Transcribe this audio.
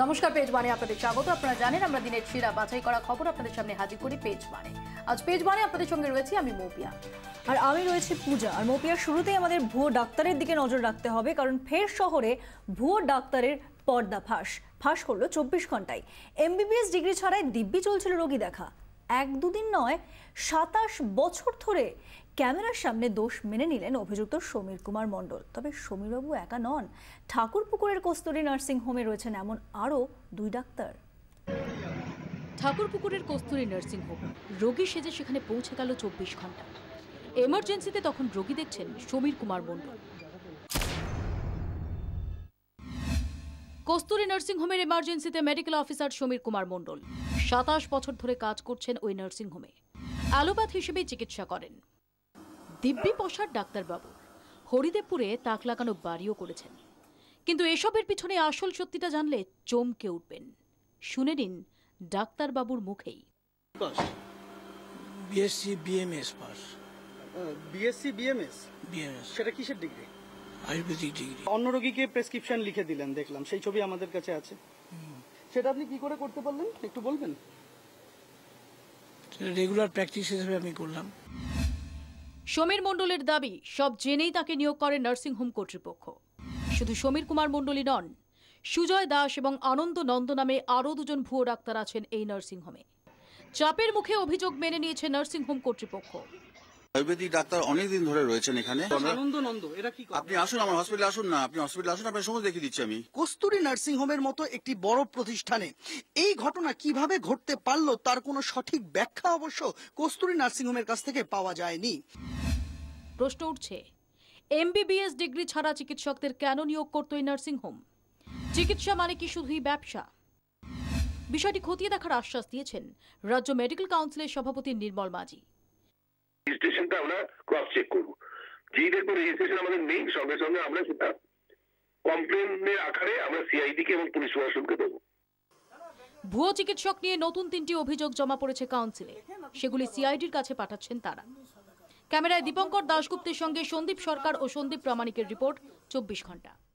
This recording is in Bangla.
নমস্কার পেজ মানে আপনাদের স্বাগত আপনারা জানেন আমরা দিনের শিরা বাছাই করা খবর আপনাদের সামনে হাজির করি পেজ মানে আজ পেজ মানে আপনাদের সঙ্গে রয়েছি আমি মৌপিয়া আর আমি রয়েছি পূজা আর মৌপিয়ার শুরুতেই আমাদের ভুয়ো ডাক্তারের দিকে নজর রাখতে হবে কারণ ফের শহরে ভুয়ো ডাক্তারের পর্দা ফাঁস ফাঁস করলো চব্বিশ ঘন্টায় এমবিবিএস ডিগ্রি ছাড়াই দিব্যি চলছিল রোগী দেখা এক দুদিন নয় সাতাশ বছর ধরে ক্যামেরার সামনে দোষ মেনে নিলেন অভিযুক্ত সমীর কুমার মণ্ডল তবে সমীরবাবু একা নন ঠাকুর পুকুরের কস্তুরী নার্সিং হোমে রয়েছেন এমন আরও দুই ডাক্তার ঠাকুর পুকুরের কস্তুরী নার্সিং হোম রোগী সেজে সেখানে পৌঁছে গেল চব্বিশ ঘন্টা এমার্জেন্সিতে তখন রোগী দেখছেন সমীর কুমার মণ্ডল কস্তুরি নার্সিং হোমের এমার্জেন্সিতে মেডিকেল অফিসার সমীর কুমার মণ্ডল সাতাশ বছর ধরে কাজ করছেন ওই নার্সিংহোমে অ্যালোপ্যাথ হিসেবে চিকিৎসা করেন দিব্যি পশার ডাক্তারবাবু হরিদেবপুরে তাক লাগানো বাড়িও করেছেন কিন্তু এসবের পিছনে আসল সত্যিটা জানলে চমকে উঠবেন শুনে নিন ডাক্তারবাবুর মুখেই BSc BMS pass BSc BMS BMS সেটা কিসের ডিগ্রি আয়ুর্বেদিক ডিগ্রি অন্য রোগীকে প্রেসক্রিপশন লিখে দিলেন দেখলাম সেই ছবি আমাদের কাছে আছে সেটা আপনি কি করে করতে পারলেন একটু বলবেন রেগুলার প্র্যাকটিস হিসেবে আমি করলাম সমীর মণ্ডলের দাবি সব জেনেই তাকে নিয়োগ করে নার্সিংহোম কর্তৃপক্ষ শুধু সমীর কুমার মণ্ডলী নন সুজয় দাস এবং আনন্দ নন্দ নামে আরও দুজন ভুয়ো ডাক্তার আছেন এই নার্সিংহোমে চাপের মুখে অভিযোগ মেনে নিয়েছে নার্সিংহোম কর্তৃপক্ষ আয়ুর্বেদিক ডাক্তার অনেকদিন ধরে রয়েছেন এখানে আচ্ছা, আপনি আসুন আমার হসপিটালে আসুন না আপনি হসপিটালে আসুন আপনার সমস্ত দেখিয়ে দিচ্ছি আমি কস্তুরি নার্সিং হোমের মতো একটি বড় প্রতিষ্ঠানে এই ঘটনা কিভাবে ঘটতে পারলো তার কোনো সঠিক ব্যাখ্যা অবশ্য কস্তুরি নার্সিং হোমের কাছ থেকে পাওয়া যায়নি প্রশ্ন উঠছে এমবিবিএস ডিগ্রি ছাড়া চিকিৎসকদের কেন নিয়োগ করতো এই নার্সিং হোম চিকিৎসা মানে কি শুধুই ব্যবসা বিষয়টি খতিয়ে দেখার আশ্বাস দিয়েছেন রাজ্য মেডিকেল কাউন্সিলের সভাপতি নির্মল মাঝি রেজিস্ট্রেশনটা আমরা ক্রস চেক করব যেই দেখবো রেজিস্ট্রেশন আমাদের নেই সঙ্গে সঙ্গে আমরা সেটা কমপ্লেনের আকারে আমরা সিআইডি কে এবং পুলিশ প্রশাসনকে দেবো ভুয়ো চিকিৎসক নিয়ে নতুন তিনটি অভিযোগ জমা পড়েছে কাউন্সিলে সেগুলি সিআইডির কাছে পাঠাচ্ছেন তারা ক্যামেরায় দীপঙ্কর দাশগুপ্তের সঙ্গে সন্দীপ সরকার ও সন্দীপ প্রামাণিকের রিপোর্ট চব্বিশ ঘন্টা